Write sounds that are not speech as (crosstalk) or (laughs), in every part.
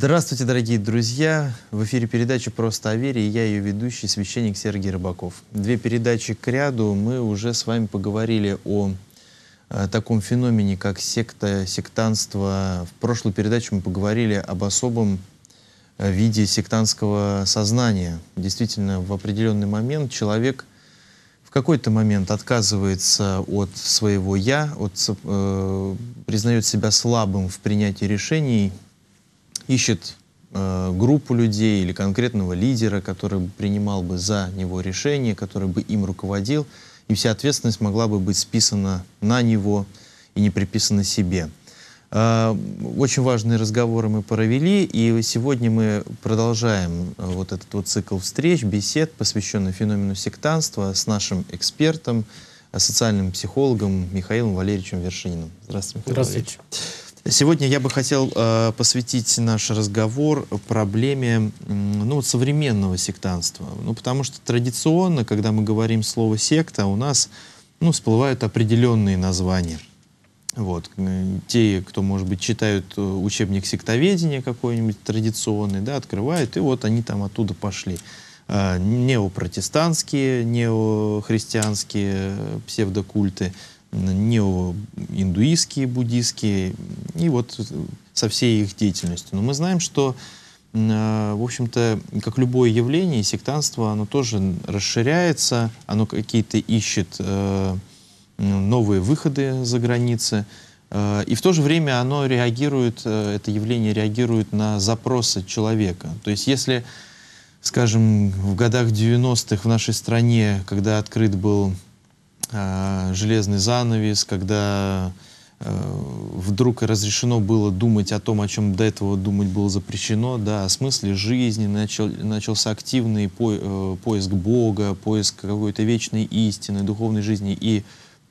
Здравствуйте, дорогие друзья! В эфире передача «Просто о вере» и я ее ведущий, священник Сергей Рыбаков. Две передачи к ряду мы уже с вами поговорили о, о э, таком феномене, как секта, сектанство. В прошлую передачу мы поговорили об особом э, виде сектантского сознания. Действительно, в определенный момент человек в какой-то момент отказывается от своего «я», от, э, признает себя слабым в принятии решений, ищет э, группу людей или конкретного лидера, который принимал бы за него решение, который бы им руководил, и вся ответственность могла бы быть списана на него и не приписана себе. Э, очень важные разговоры мы провели, и сегодня мы продолжаем э, вот этот вот цикл встреч, бесед, посвященный феномену сектанства с нашим экспертом, социальным психологом Михаилом Валерьевичем Вершининым. Здравствуйте. Михаил Здравствуйте. Валерьевич. Сегодня я бы хотел э, посвятить наш разговор проблеме ну, современного сектанства. Ну, потому что традиционно, когда мы говорим слово «секта», у нас ну, всплывают определенные названия. Вот. Э, те, кто, может быть, читают э, учебник сектоведения какой-нибудь традиционный, да, открывают, и вот они там оттуда пошли. Э, неопротестантские, неохристианские э, псевдокульты — неоиндуистские, буддистские, и вот со всей их деятельностью. Но мы знаем, что, э, в общем-то, как любое явление, сектантство, оно тоже расширяется, оно какие-то ищет э, ну, новые выходы за границы, э, и в то же время оно реагирует, это явление реагирует на запросы человека. То есть если, скажем, в годах 90-х в нашей стране, когда открыт был Э, железный занавес, когда э, вдруг разрешено было думать о том, о чем до этого думать было запрещено, да, о смысле жизни, начал, начался активный по, э, поиск Бога, поиск какой-то вечной истины, духовной жизни и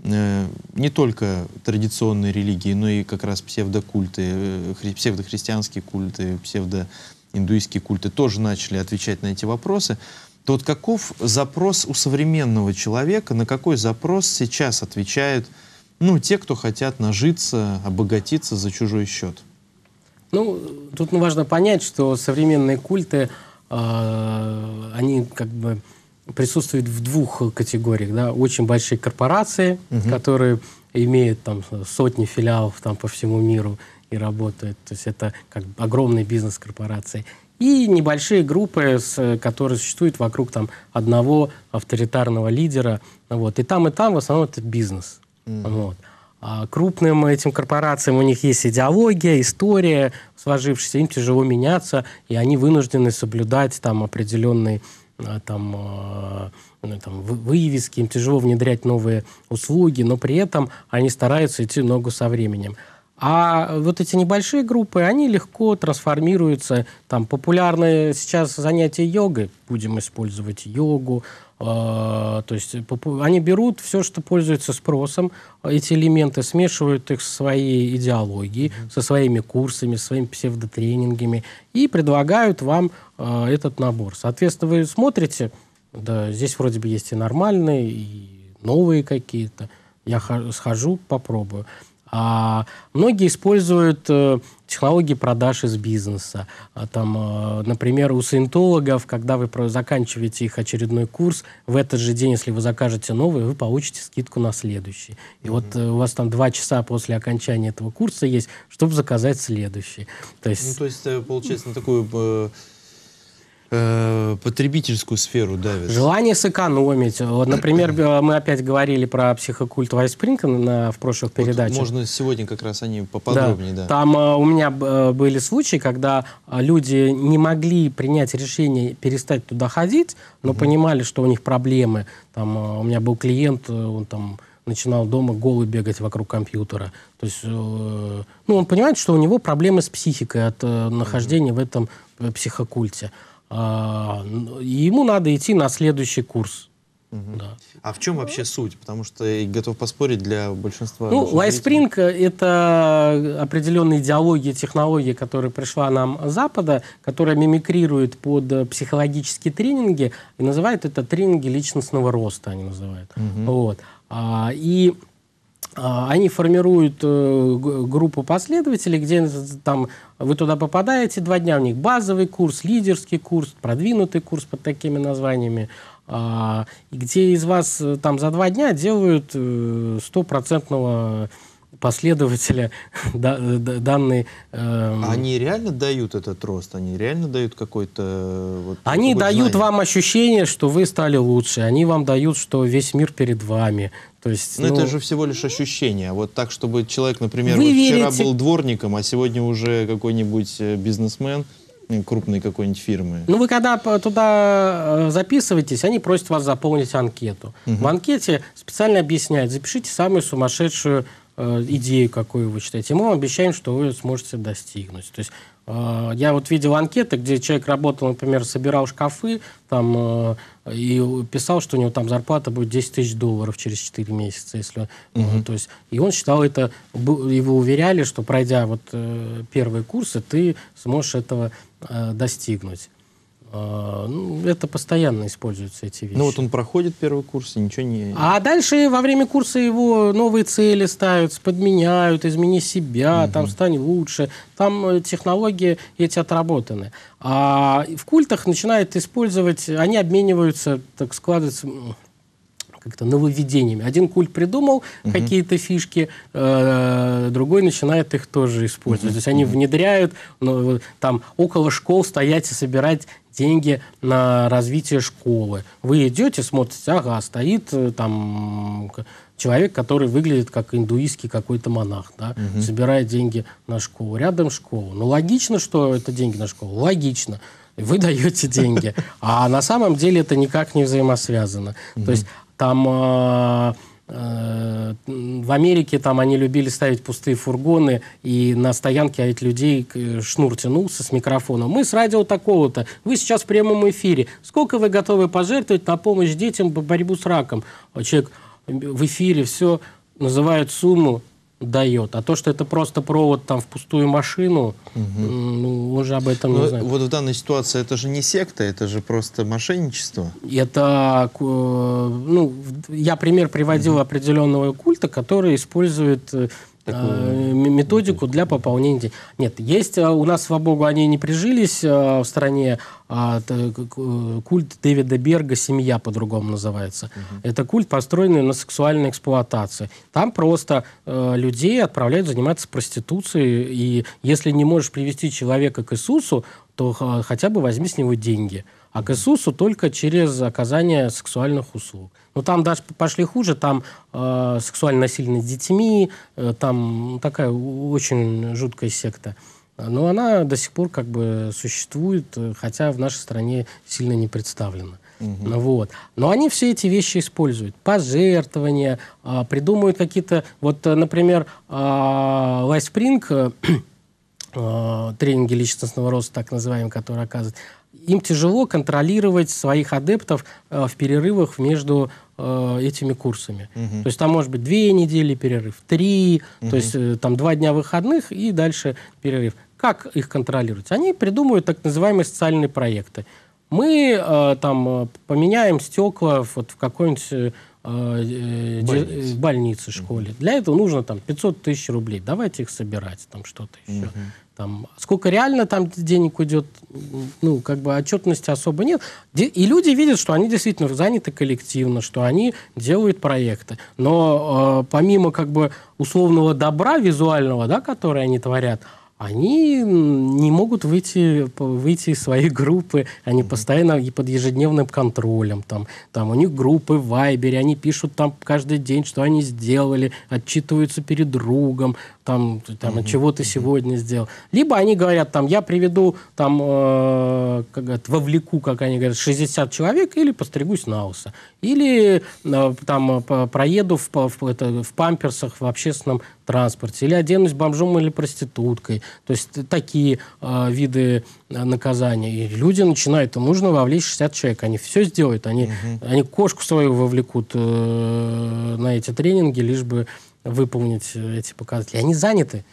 э, не только традиционные религии, но и как раз псевдокульты, хри, псевдохристианские культы, псевдоиндуистские культы тоже начали отвечать на эти вопросы то вот каков запрос у современного человека, на какой запрос сейчас отвечают ну, те, кто хотят нажиться, обогатиться за чужой счет? Ну, тут ну, важно понять, что современные культы, э, они как бы присутствуют в двух категориях. Да? Очень большие корпорации, угу. которые имеют там сотни филиалов там, по всему миру и работают. То есть это как бы огромный бизнес-корпорации и небольшие группы, с, э, которые существуют вокруг там, одного авторитарного лидера. Вот. И там, и там в основном это бизнес. Mm. -hmm. Вот. А крупным этим корпорациям у них есть идеология, история сложившаяся, им тяжело меняться, и они вынуждены соблюдать там определенные э, там, э, ну, там, вывески, им тяжело внедрять новые услуги, но при этом они стараются идти ногу со временем. А вот эти небольшие группы, они легко трансформируются. Там популярное сейчас занятие йогой, будем использовать йогу. А, то есть они берут все, что пользуется спросом, эти элементы, смешивают их со своей идеологией, mm-hmm. со своими курсами, со своими псевдотренингами и предлагают вам а, этот набор. Соответственно, вы смотрите, да, здесь вроде бы есть и нормальные, и новые какие-то. Я схожу, попробую. А многие используют э, технологии продаж из бизнеса. А там, э, например, у саентологов, когда вы заканчиваете их очередной курс, в этот же день, если вы закажете новый, вы получите скидку на следующий. И mm-hmm. вот э, у вас там два часа после окончания этого курса есть, чтобы заказать следующий. То есть, ну, то есть получается, на такую Э, потребительскую сферу давит. Желание сэкономить. Вот, например, э, мы опять говорили про психокульт Вайспринка на, в прошлых передачах. Вот можно сегодня как раз они поподробнее. Да. Да. Там э, у меня э, были случаи, когда э, люди не могли принять решение перестать туда ходить, но угу. понимали, что у них проблемы. Там, э, у меня был клиент, он там начинал дома голый бегать вокруг компьютера. То есть, ну, он понимает, что у него проблемы с психикой от нахождения mm-hmm. в этом психокульте. А, ему надо идти на следующий курс. Угу. Да. А в чем вообще суть? Потому что я готов поспорить для большинства. Ну, лайспринг э, это определенная идеология, технология, которая пришла нам с Запада, которая мимикрирует под э, психологические тренинги и называют это тренинги личностного роста, они называют. Угу. Вот. А, и а, они формируют э, группу последователей, где там вы туда попадаете, два дня у них базовый курс, лидерский курс, продвинутый курс под такими названиями, а, где из вас э, там за два дня делают э, стопроцентного последователя (laughs) данной... Эм, они реально дают этот рост? Они реально дают какой-то... Вот, они дают знание? вам ощущение, что вы стали лучше. Они вам дают, что весь мир перед вами. То есть, Но ну, это ну, же всего лишь ощущение. Вот так, чтобы человек, например, вот вчера верите... был дворником, а сегодня уже какой-нибудь э, бизнесмен э, крупной какой-нибудь фирмы. Ну, вы когда туда э, записываетесь, они просят вас заполнить анкету. Угу. В анкете специально объясняют, запишите самую сумасшедшую идею, какую вы считаете, мы вам обещаем, что вы сможете достигнуть. То есть а, я вот видел анкеты, где человек работал, например, собирал шкафы там, э, и писал, что у него там зарплата будет 10 тысяч долларов через 4 месяца. Если, угу. то есть, и он считал это, его уверяли, что пройдя вот э, первые курсы, ты сможешь этого достигнуть. А, ну, это постоянно используются эти вещи. Ну вот он проходит первый курс и ничего не... А дальше во время курса его новые цели ставят, подменяют, измени себя, угу. там стань лучше. Там э, технологии эти отработаны. А в культах начинают использовать, они обмениваются, так складывается как-то нововведениями. Один культ придумал угу. какие-то фишки, э, другой начинает их тоже использовать. Угу. То есть они внедряют, ну, там около школ стоять и собирать деньги на развитие школы. Вы идете, смотрите, ага, стоит э, там человек, который выглядит как индуистский какой-то монах, да, угу. собирает деньги на школу. Рядом школу Ну, логично, что это деньги на школу? Логично вы даете деньги, (laughs) а на самом деле это никак не взаимосвязано. mm То есть там а, э, в Америке там они любили ставить пустые фургоны, и на стоянке от людей э, шнур тянулся с микрофоном. Мы с радио такого-то, вы сейчас в прямом эфире. Сколько вы готовы пожертвовать на помощь детям по борьбу с раком? А человек в эфире все называют сумму, дает. А то, что это просто провод там в пустую машину, угу. ну, он же об этом Но не ну, знает. Вот в данной ситуации это же не секта, это же просто мошенничество. Это, э, ну, я пример приводил угу. определенного культа, который использует э, такую... А, методику для пополнения. Нет, есть а, у нас, слава богу, они не прижились а, в стране. Культ Дэвида Берга «Семья» по-другому называется. Угу. Это культ, построенный на сексуальной эксплуатации. Там просто людей отправляют заниматься проституцией. И если не можешь привести человека к Иисусу, то а, хотя бы возьми с него деньги. А к Иисусу только через оказание сексуальных услуг. Но ну, там даже пошли хуже, там э, сексуально насилие над детьми, э, там такая очень жуткая секта. Но она до сих пор как бы существует, э, хотя в нашей стране сильно не представлена. Угу. Вот. Но они все эти вещи используют. Пожертвования, э, придумывают какие-то... Вот, э, например, э, LifeSpring Э, тренинги личностного роста, так называемые, которые оказывают, им тяжело контролировать своих адептов э, в перерывах между э, этими курсами. Угу. То есть там может быть две недели перерыв, три, угу. то есть там два дня выходных и дальше перерыв. Как их контролировать? Они придумывают так называемые социальные проекты. Мы там поменяем стекла вот в какой-нибудь э, больнице. больнице, школе. Угу. Для этого нужно там 500 тысяч рублей. Давайте их собирать, там что-то еще. Угу. Там, сколько реально там денег уйдет, ну, как бы отчетности особо нет. И люди видят, что они действительно заняты коллективно, что они делают проекты. Но э, помимо как бы условного добра визуального, да, который они творят, они не могут выйти, выйти из своей группы, они постоянно и под ежедневным контролем. Там, там у них группы в Вайбере, они пишут там каждый день, что они сделали, отчитываются перед другом, там, там mm-hmm. чего ты mm-hmm. сегодня сделал. Либо они говорят, там, я приведу, там, э, как говорят, вовлеку, как они говорят, 60 человек, или постригусь на уса. Или э, там э, проеду в, в, это, в памперсах в общественном транспорте, или оденусь бомжом или проституткой. То есть такие э, виды а, наказания. И люди начинают, им нужно вовлечь 60 человек. Они все сделают, они, угу. они кошку свою вовлекут э, на эти тренинги, лишь бы выполнить э, эти показатели. Они заняты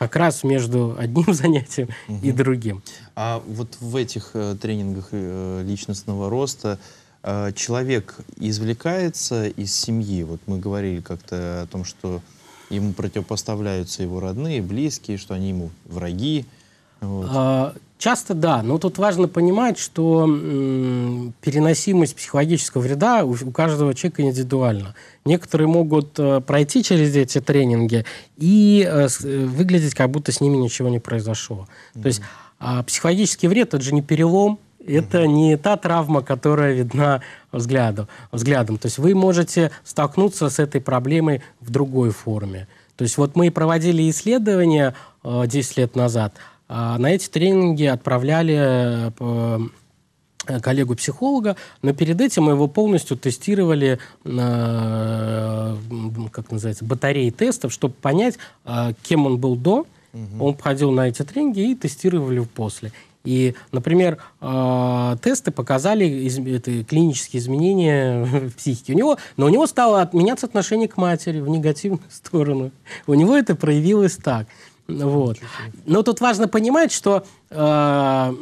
как раз между одним (laughs) занятием угу. и другим. А вот в этих э, тренингах э, личностного роста э, человек извлекается из семьи. Вот мы говорили как-то о том, что ему противопоставляются его родные, близкие, что они ему враги. Вот. А, часто да, но тут важно понимать, что переносимость психологического вреда у, каждого человека индивидуальна. Некоторые могут э, пройти через эти тренинги и э, э, выглядеть, как будто с ними ничего не произошло. Mm-hmm. То есть а, психологический вред это же не перелом, это не та травма, которая видна взгляду, взглядом. То есть вы можете столкнуться с этой проблемой в другой форме. То есть вот мы проводили исследования э, 10 лет назад. А на эти тренинги отправляли э, э, коллегу-психолога, но перед этим мы его полностью тестировали, э, как называется, батареи тестов, чтобы понять, э, кем он был до, угу. он входил на эти тренинги и тестировали после. И, например, а, тесты показали из, это, клинические изменения (laughs) в психике у него, но у него стало меняться отношение к матери в негативную (laughs) сторону. У него это проявилось так. Вот. Но тут важно понимать, что э,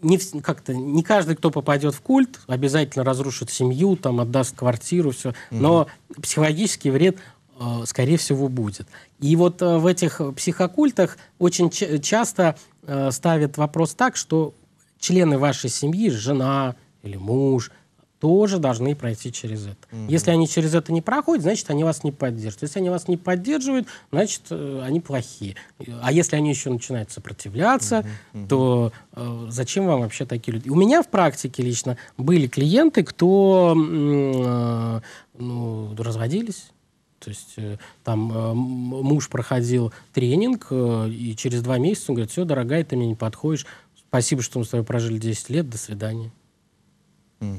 не, как-то, не каждый, кто попадет в культ, обязательно разрушит семью, там, отдаст квартиру, все. Но угу. психологический вред Э, скорее всего, будет. И вот э, в этих психокультах очень часто э, ставят вопрос так, что члены вашей семьи, жена или муж, тоже должны пройти через это. Угу. Если они через это не проходят, значит, они вас не поддерживают. Если они вас не поддерживают, значит, они плохие. А если они еще начинают сопротивляться, угу. то э, зачем вам вообще такие люди? У меня в практике лично были клиенты, кто э, ну, разводились то есть э, там э, муж проходил тренинг, э, и через два месяца он говорит, все, дорогая, ты мне не подходишь, спасибо, что мы с тобой прожили 10 лет, до свидания. Угу.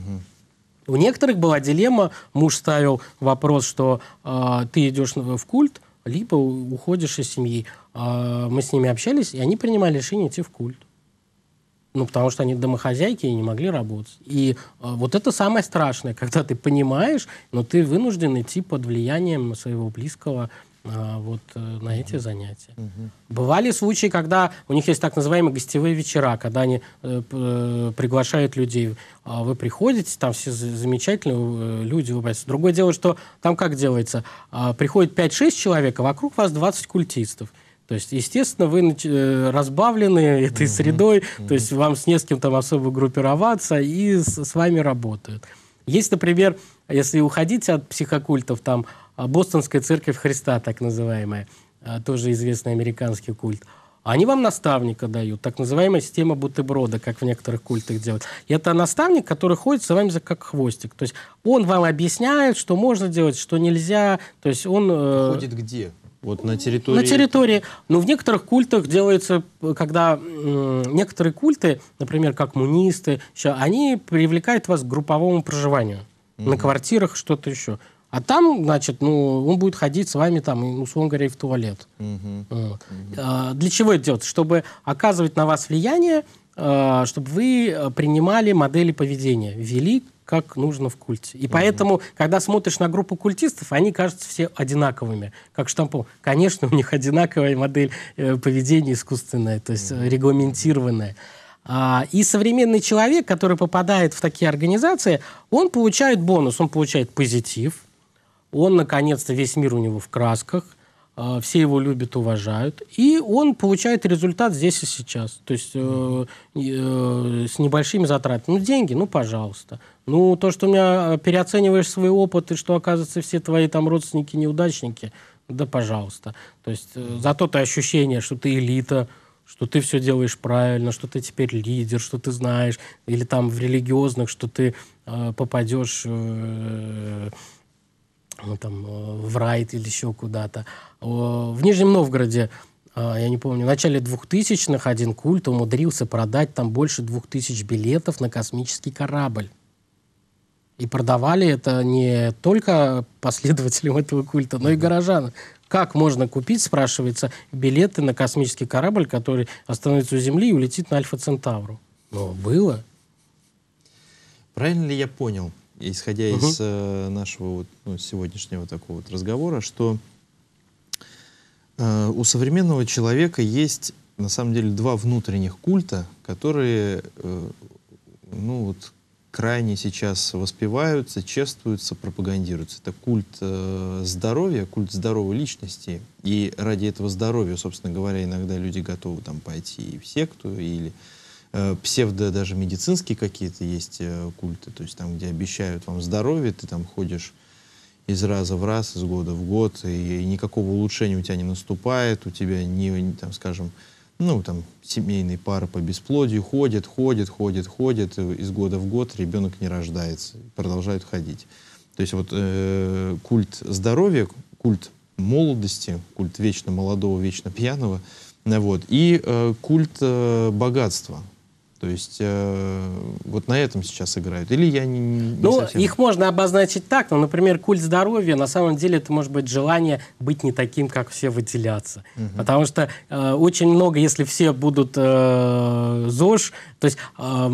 У некоторых была дилемма, муж ставил вопрос, что э, ты идешь в культ, либо уходишь из семьи. Э, мы с ними общались, и они принимали решение идти в культ. Ну, потому что они домохозяйки и не могли работать. И э, вот это самое страшное, (laughs) когда ты понимаешь, но ты вынужден идти под влиянием своего близкого э, вот э, на эти занятия. Угу. Бывали случаи, когда у них есть так называемые гостевые вечера, когда они э, э, приглашают людей. А вы приходите, там все замечательные э, люди улыбаются. Другое дело, что там как делается? Э, приходит 5-6 человек, а вокруг вас 20 культистов. То есть, естественно, вы э, разбавлены этой mm-hmm. средой, то есть вам с не с кем там особо группироваться, и с, с вами работают. Есть, например, если уходить от психокультов, там а, Бостонская церковь Христа, так называемая, а, тоже известный американский культ, они вам наставника дают, так называемая система бутерброда, как в некоторых культах делают. И это наставник, который ходит за вами за как хвостик. То есть он вам объясняет, что можно делать, что нельзя. То есть он... Э, ходит где? Вот на территории... На территории. Но в некоторых культах делается, когда некоторые культы, например, как мунисты, еще, они привлекают вас к групповому проживанию. Mm-hmm. На квартирах что-то еще. А там, значит, ну, он будет ходить с вами там, условно говоря, и в туалет. Mm-hmm. Mm-hmm. А, для чего это делается? Чтобы оказывать на вас влияние, а, чтобы вы э, принимали модели поведения, вели как нужно в культе. И mm-hmm. поэтому, когда смотришь на группу культистов, они кажутся все одинаковыми, как штампом. Конечно, (laughs) у них одинаковая модель э, поведения искусственная, то есть mm-hmm. регламентированная. А, и современный человек, который попадает в такие организации, он получает бонус, он получает позитив, он, наконец-то, весь мир у него в красках – Э, все его любят, уважают, и он получает результат здесь и сейчас, то есть э, э, с небольшими затратами. Ну, деньги, ну, пожалуйста. Ну, то, что у меня э, переоцениваешь свой опыт, и что, оказывается, все твои там родственники неудачники, да, пожалуйста. То есть э, зато то ощущение, что ты элита, что ты все делаешь правильно, что ты теперь лидер, что ты знаешь, или там в религиозных, что ты э, попадешь... Э, Э, там, э, в Райт или еще куда-то. В Нижнем Новгороде э, я не помню, в начале 2000-х один культ умудрился продать там больше 2000 билетов на космический корабль. И продавали это не только последователям этого культа, но и горожанам. Как можно купить, спрашивается, билеты на космический корабль, который остановится у Земли и улетит на Альфа Центавру? Но было. Правильно ли я понял? исходя угу. из э, нашего вот, ну, сегодняшнего такого вот разговора, что э, у современного человека есть на самом деле два внутренних культа, которые э, ну вот крайне сейчас воспеваются, чествуются, пропагандируются. Это культ э, здоровья, культ здоровой личности. И ради этого здоровья, собственно говоря, иногда люди готовы там пойти и в секту, или э, Э, псевдо даже медицинские какие-то есть э, культы, то есть там, где обещают вам здоровье, ты там ходишь из раза в раз, из года в год, и, и никакого улучшения у тебя не наступает, у тебя не, не там, скажем, ну, там, семейные пары по бесплодию ходят, ходят, ходят, ходят, э, из года в год ребенок не рождается, продолжают ходить. То есть вот э, культ здоровья, культ молодости, культ вечно молодого, вечно пьяного, вот, и э, культ э, богатства, то есть э, вот на этом сейчас играют. Или я не, не Ну, совсем... их можно обозначить так, но, например, культ здоровья, на самом деле, это может быть желание быть не таким, как все, выделяться. Угу. Потому что э, очень много, если все будут э, ЗОЖ, то есть... Э,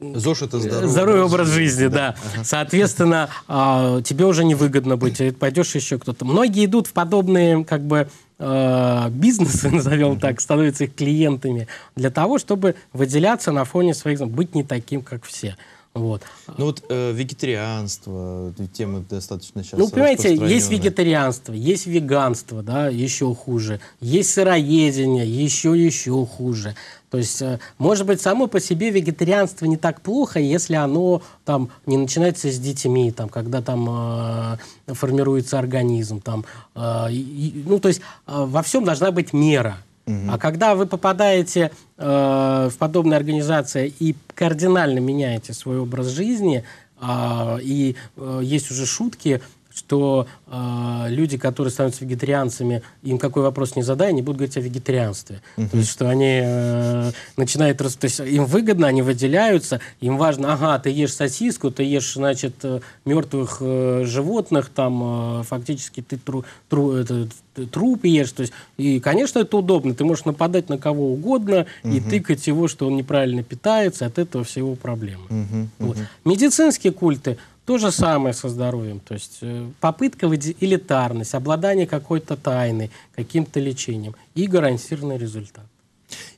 ЗОЖ это здоровый, здоровый образ жизни, да. да. Ага. Соответственно, э, тебе уже невыгодно быть, а пойдешь еще кто-то. Многие идут в подобные, как бы, э, бизнесы, (laughs) назовем так, становятся их клиентами для того, чтобы выделяться на фоне своих, быть не таким, как все. Вот. Ну вот э, вегетарианство, тема достаточно сейчас Ну, понимаете, есть вегетарианство, есть веганство, да, еще хуже, есть сыроедение, еще еще хуже. То есть, э, может быть, само по себе вегетарианство не так плохо, если оно там не начинается с детьми, там, когда там э, формируется организм, там, э, и, ну, то есть э, во всем должна быть мера. Угу. А когда вы попадаете э, в подобную организацию и кардинально меняете свой образ жизни, э, и э, есть уже шутки, что э, люди, которые становятся вегетарианцами, им какой вопрос не задай, они будут говорить о вегетарианстве. Uh -huh. То есть, что они э, начинают... То есть, им выгодно, они выделяются, им важно, ага, ты ешь сосиску, ты ешь, значит, э, мертвых э, животных, там, э, фактически ты тру, тру, это, труп ешь. То есть, и, конечно, это удобно. Ты можешь нападать на кого угодно угу. и тыкать его, что он неправильно питается, от этого всего проблемы. Угу, вот. Медицинские культы — то же самое со здоровьем. То есть э, попытка элитарность, обладание какой-то тайной, каким-то лечением и гарантированный результат.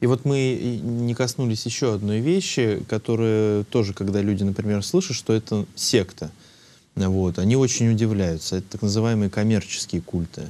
И вот мы не коснулись еще одной вещи, которая тоже, когда люди, например, слышат, что это секта, вот, они очень удивляются. Это так называемые коммерческие культы.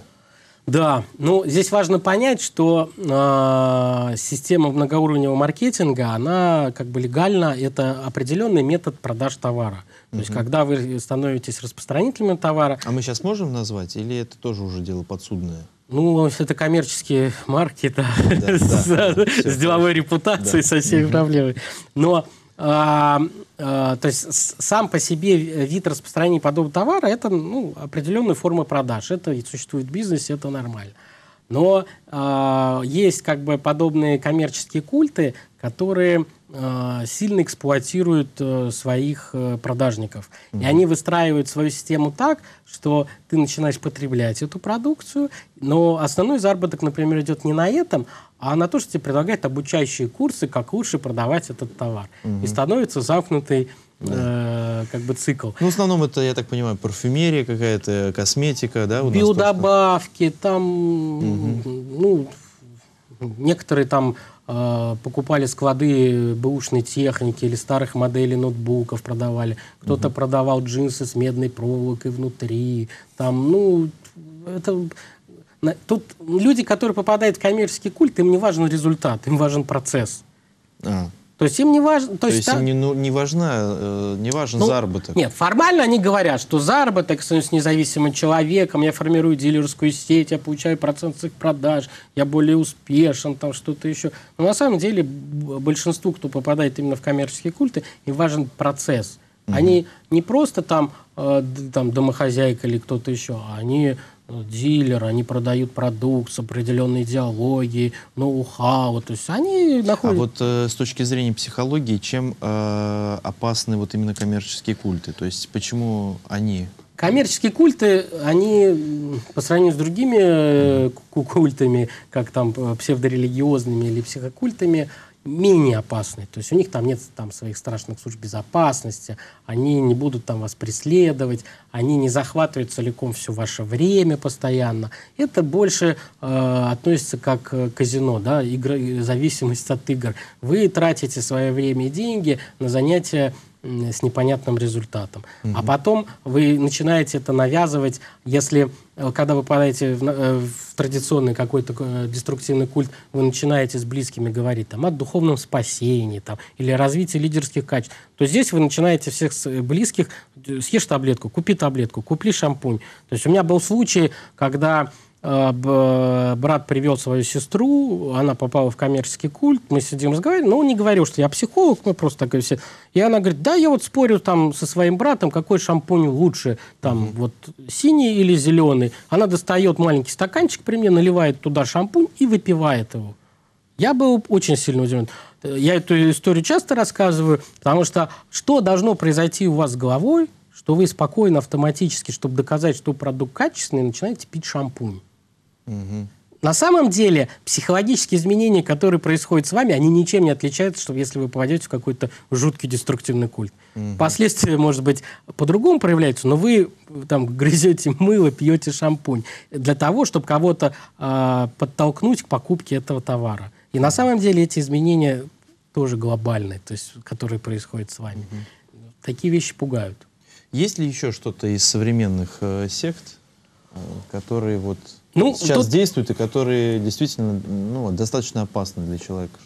Да, ну здесь важно понять, что э, система многоуровневого маркетинга, она как бы легально, это определенный метод продаж товара. То mm-hmm. есть, когда вы становитесь распространителями товара... А мы сейчас можем назвать, или это тоже уже дело подсудное? Ну, это коммерческие марки, да, да, (laughs) да, с, да, с деловой репутацией, да. со всеми mm проблемами. Но а, а, то есть сам по себе вид распространения подобного товара это ну, определенная форма продаж. Это и существует в бизнесе, это нормально. Но э, есть как бы подобные коммерческие культы, которые э, сильно эксплуатируют э, своих э, продажников. Mm-hmm. И они выстраивают свою систему так, что ты начинаешь потреблять эту продукцию, но основной заработок, например, идет не на этом, а на то, что тебе предлагают обучающие курсы, как лучше продавать этот товар. Mm-hmm. И становится замкнутый да. Э, как бы цикл. Ну, в основном это, я так понимаю, парфюмерия какая-то, косметика, да? Биодобавки, там, угу. ну, некоторые там Э, покупали склады бэушной техники или старых моделей ноутбуков продавали. Кто-то угу. продавал джинсы с медной проволокой внутри. Там, ну, это... Тут люди, которые попадают в коммерческий культ, им не важен результат, им важен процесс. А. То есть им не важно... То, то есть, есть им не, ну, не, важна, э, не важен ну, заработок. Нет, формально они говорят, что заработок с независимым человеком, я формирую дилерскую сеть, я получаю процент с продаж, я более успешен, там что-то еще. Но на самом деле большинству, кто попадает именно в коммерческие культы, им важен процесс. Угу. Они не просто там, э, там домохозяйка или кто-то еще, а они Э, дилер, они продают продукт с определенной идеологией, ноу-хау, то есть они а находят... А вот э, с точки зрения психологии, чем э, опасны вот именно коммерческие культы? То есть почему они Коммерческие культы, они по сравнению с другими э, культами, как там э, псевдорелигиозными или психокультами, менее опасны. То есть у них там нет там, своих страшных служб безопасности, они не будут там вас преследовать, они не захватывают целиком все ваше время постоянно. Это больше э, относится как казино, да, игра, э, зависимость от игр. Вы тратите свое время и деньги на занятия с непонятным результатом. Угу. А потом вы начинаете это навязывать, если э, когда вы попадаете в, э, в традиционный какой-то э, деструктивный культ, вы начинаете с близкими говорить там, о духовном спасении там, или о развитии лидерских качеств, то здесь вы начинаете всех близких, съешь таблетку, купи таблетку, купи шампунь. То есть у меня был случай, когда а, брат привел свою сестру, она попала в коммерческий культ, мы сидим разговариваем, но он не говорил, что я психолог, мы просто такой все. И она говорит, да, я вот спорю там со своим братом, какой шампунь лучше, там вот синий или зеленый. Она достает маленький стаканчик при мне, наливает туда шампунь и выпивает его. Я был очень сильно удивлен. Я эту историю часто рассказываю, потому что что должно произойти у вас с головой, что вы спокойно, автоматически, чтобы доказать, что продукт качественный, начинаете пить шампунь. На самом деле психологические изменения, которые происходят с вами, они ничем не отличаются, чтобы если вы попадете в какой-то жуткий деструктивный культ. Угу. Последствия, может быть, по-другому проявляются, но вы там грызете мыло, пьете шампунь для того, чтобы кого-то э, подтолкнуть к покупке этого товара. И на самом деле эти изменения тоже глобальные, то есть которые происходят с вами. Угу. Такие вещи пугают. Есть ли еще что-то из современных э, сект, э, которые вот ну, сейчас тут... действуют и которые действительно ну, достаточно опасны для человека.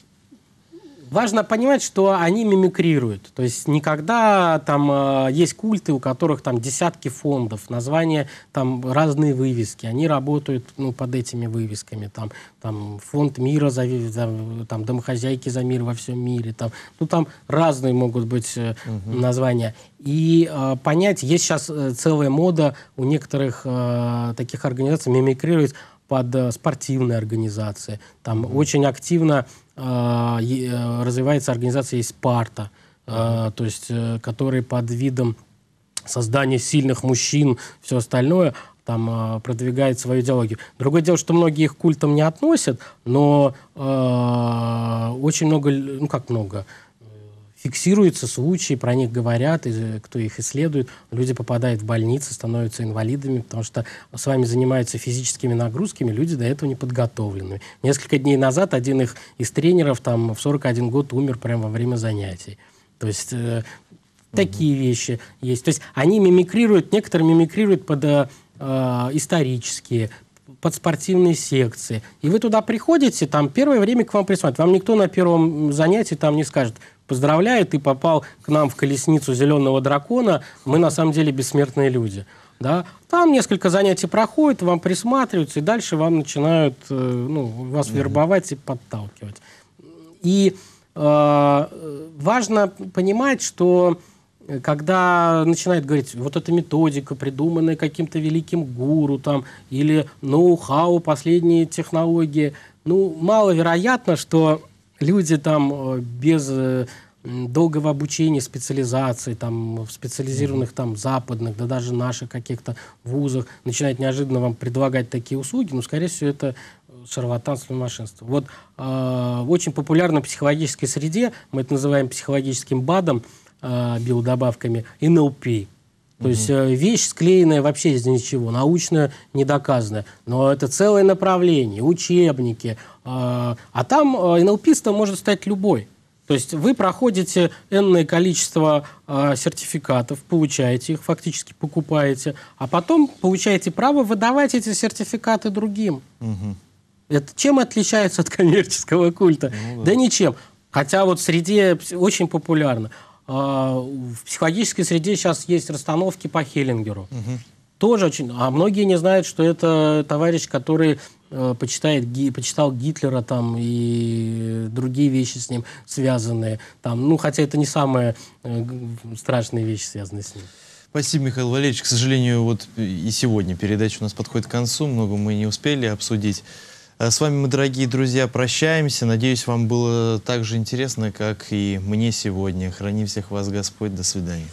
Важно понимать, что они мимикрируют. То есть никогда там э, есть культы, у которых там десятки фондов, названия там разные вывески. Они работают ну, под этими вывесками. Там, там фонд мира за, за там, домохозяйки за мир во всем мире. Там, ну там разные могут быть э, угу. названия. И э, понять, есть сейчас э, целая мода у некоторых э, таких организаций мимикрировать под э, спортивные организации. Там mm-hmm. очень активно э, э развивается организация и «Спарта», э, то есть, э, которые под видом создания сильных мужчин, все остальное, там э, продвигает свою идеологию. Другое дело, что многие их культом не относят, но э, очень много, ну как много, фиксируются случаи, про них говорят, и э, кто их исследует. Люди попадают в больницы, становятся инвалидами, потому что с вами занимаются физическими нагрузками люди до этого не подготовлены. Несколько дней назад один их из тренеров там в 41 год умер прямо во время занятий. То есть э, такие угу. вещи есть. То есть они мимикрируют, некоторые мимикрируют под э, э, исторические, под спортивные секции. И вы туда приходите, там первое время к вам присматривают. Вам никто на первом занятии там не скажет, поздравляю, ты попал к нам в колесницу зеленого дракона, мы на самом деле бессмертные люди. Да? Там несколько занятий проходит, вам присматриваются, и дальше вам начинают э, ну, вас вербовать и подталкивать. И э, важно понимать, что э, когда начинает говорить, вот эта методика, придуманная каким-то великим гуру, там, или ноу-хау, последние технологии, ну, маловероятно, что Люди там э, без э, долгого обучения, специализации, там, в специализированных там, западных, да даже наших каких-то вузах, начинают неожиданно вам предлагать такие услуги, но ну, скорее всего, это шарлатанство и машинство. Вот э, в очень популярной психологической среде, мы это называем психологическим БАДом, э, биодобавками, НЛП. То угу. есть э, вещь склеенная вообще из ничего, научно недоказанная, Но это целое направление, учебники. Э, а там э, НЛПистом может стать любой. То есть вы проходите энное количество сертификатов, получаете их, фактически покупаете, а потом получаете право выдавать эти сертификаты другим. Угу. Это чем отличается от коммерческого культа? Ну, да. да ничем. Хотя вот среди очень популярно. А, в психологической среде сейчас есть расстановки по Хеллингеру. Угу. Тоже очень... А многие не знают, что это товарищ, который э, почитает, ги, почитал Гитлера там и другие вещи с ним связанные. Там, ну, хотя это не самые э, страшные вещи, связанные с ним. Спасибо, Михаил Валерьевич. К сожалению, вот и сегодня передача у нас подходит к концу. Много мы не успели обсудить. Э, с вами мы, дорогие друзья, прощаемся. Надеюсь, вам было так же интересно, как и мне сегодня. Храни всех вас Господь. До свидания.